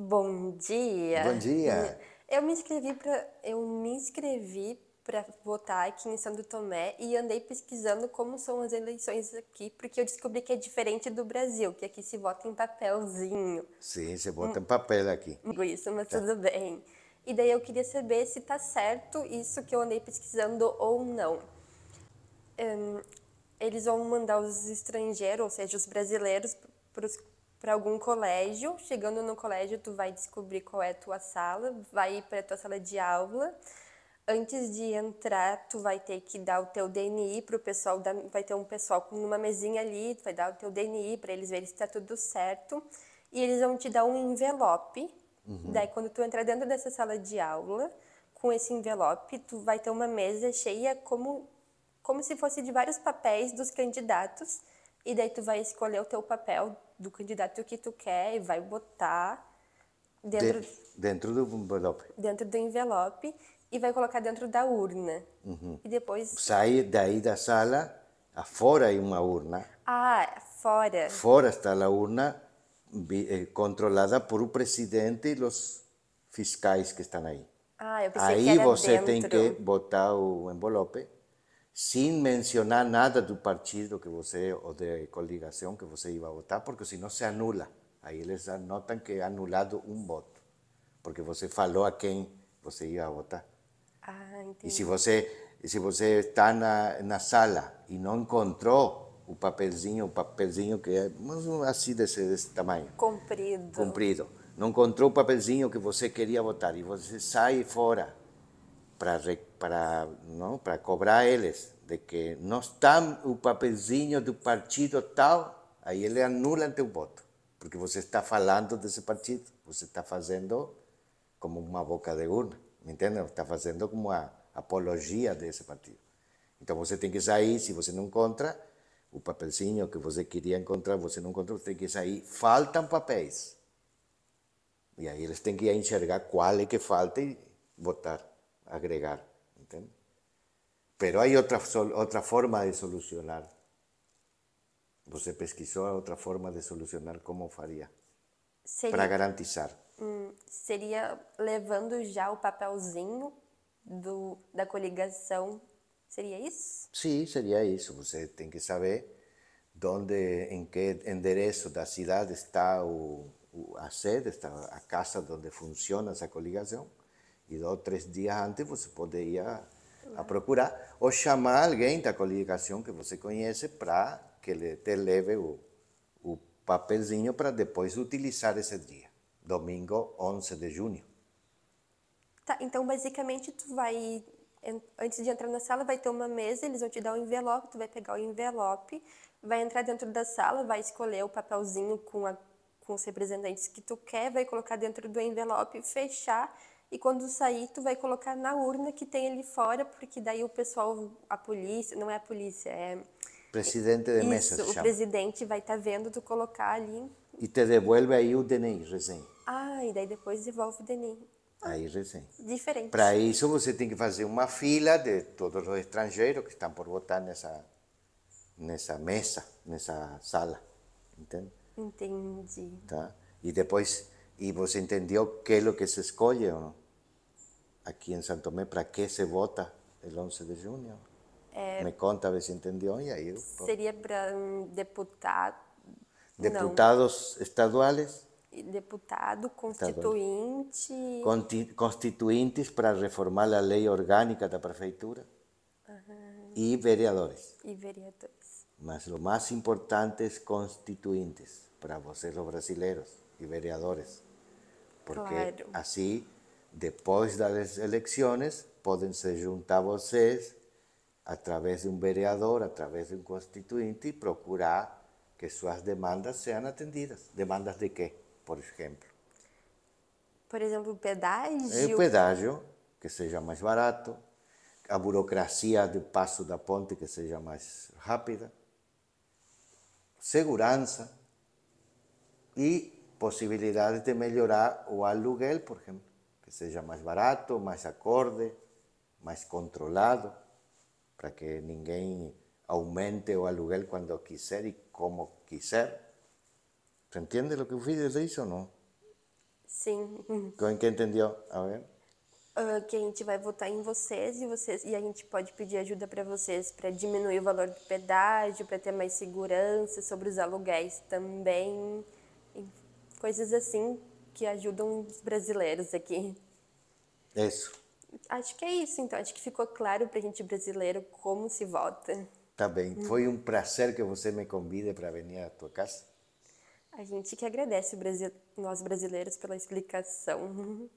Bom dia. Bom dia. Eu me inscrevi para eu me inscrevi para votar aqui em Santo Tomé e andei pesquisando como são as eleições aqui, porque eu descobri que é diferente do Brasil, que aqui se vota em papelzinho. Sim, você vota hum. em papel aqui. Isso, mas tá. tudo bem. E daí eu queria saber se tá certo isso que eu andei pesquisando ou não. Um, eles vão mandar os estrangeiros, ou seja, os brasileiros, para os para algum colégio. Chegando no colégio, tu vai descobrir qual é a tua sala, vai para a tua sala de aula. Antes de entrar, tu vai ter que dar o teu DNI para o pessoal, da, vai ter um pessoal numa mesinha ali, tu vai dar o teu DNI para eles verem se está tudo certo. E eles vão te dar um envelope. Uhum. Daí, quando tu entrar dentro dessa sala de aula, com esse envelope, tu vai ter uma mesa cheia como como se fosse de vários papéis dos candidatos e daí tu vai escolher o teu papel do candidato que tu quer e vai botar dentro... dentro do envelope. Dentro do envelope e vai colocar dentro da urna. Uhum. E depois... Sai daí da sala, afora é uma urna. Ah, fora. Fora está a urna eh, controlada por o presidente e os fiscais que estão aí. Ah, eu pensei aí que era você dentro. tem que botar o envelope sin mencionar nada del partido que você ou de coligação que iba a votar, porque si no, se anula. ahí les anotan que ha anulado un voto, porque você falou a quem iba a votar. Ah, si usted se você se está en la sala y no encontró o papelzinho, o papelzinho que é así de ese tamaño, Comprido. Comprido. No encontró o papelzinho que você quería votar y você sai fora para, para, não, para cobrar eles, de que não está o papelzinho do partido tal, aí ele anula teu voto, porque você está falando desse partido, você está fazendo como uma boca de urna, me entende? Está fazendo como uma apologia desse partido. Então você tem que sair, se você não encontra o papelzinho que você queria encontrar, você não encontra você tem que sair. Faltam papéis. E aí eles têm que enxergar qual é que falta e votar agregar, entende? Pero hay otra, otra forma de solucionar. Você pesquisou outra forma de solucionar como faria? Para garantizar. Hum, seria levando já o papelzinho do, da coligação. Seria isso? Sim, seria isso. Você eh, tem que saber onde, em que endereço da cidade está o, o a sede, está a casa onde funciona essa coligação. E dois, três dias antes você poderia a procurar ou chamar alguém da coligação que você conhece para que ele te leve o, o papelzinho para depois utilizar esse dia, domingo 11 de junho. Tá, então basicamente tu vai antes de entrar na sala vai ter uma mesa, eles vão te dar um envelope, tu vai pegar o envelope, vai entrar dentro da sala, vai escolher o papelzinho com a com os representantes que tu quer, vai colocar dentro do envelope, fechar e quando sair tu vai colocar na urna que tem ali fora, porque daí o pessoal, a polícia, não é a polícia, é presidente de isso, mesa. O presidente vai estar tá vendo tu colocar ali. E te devolve aí o DNI, recém. Ah, e daí depois devolve o DNI. aí recém. Diferente. Para isso você tem que fazer uma fila de todos os estrangeiros que estão por votar nessa nessa mesa, nessa sala, entende? Entendi. Tá. E depois e você entendeu que é o que se escolhe ou não? aquí en Santo Tomé, ¿para qué se vota el 11 de junio? Eh, Me cuenta, a ver si entendió y ahí. Pues. Sería para un deputado. Deputados estaduales. Deputado constituinte. constituintes para reformar la ley orgánica de la prefeitura. Y vereadores. Y vereadores. Mas lo más importante es constituintes para vosotros los brasileños y vereadores. Porque así depois das eleições, podem se juntar vocês através de um vereador, através de um constituinte e procurar que suas demandas sejam atendidas. Demandas de quê, por exemplo? Por exemplo, pedágio. É, o pedágio, que seja mais barato, a burocracia do passo da ponte que seja mais rápida, segurança e possibilidades de melhorar o aluguel, por exemplo que seja mais barato, mais acorde, mais controlado, para que ninguém aumente o aluguel quando quiser e como quiser. Você entende o que fiz desde isso ou não? Sim. Com Quem entendeu? A ver. Uh, que a gente vai votar em vocês e vocês e a gente pode pedir ajuda para vocês para diminuir o valor do pedágio, para ter mais segurança sobre os aluguéis também, coisas assim que ajudam os brasileiros aqui. É isso. Acho que é isso, então. Acho que ficou claro para a gente brasileiro como se vota. Tá bem. Foi um prazer que você me convide para vir à tua casa. A gente que agradece Brasil... nós brasileiros pela explicação.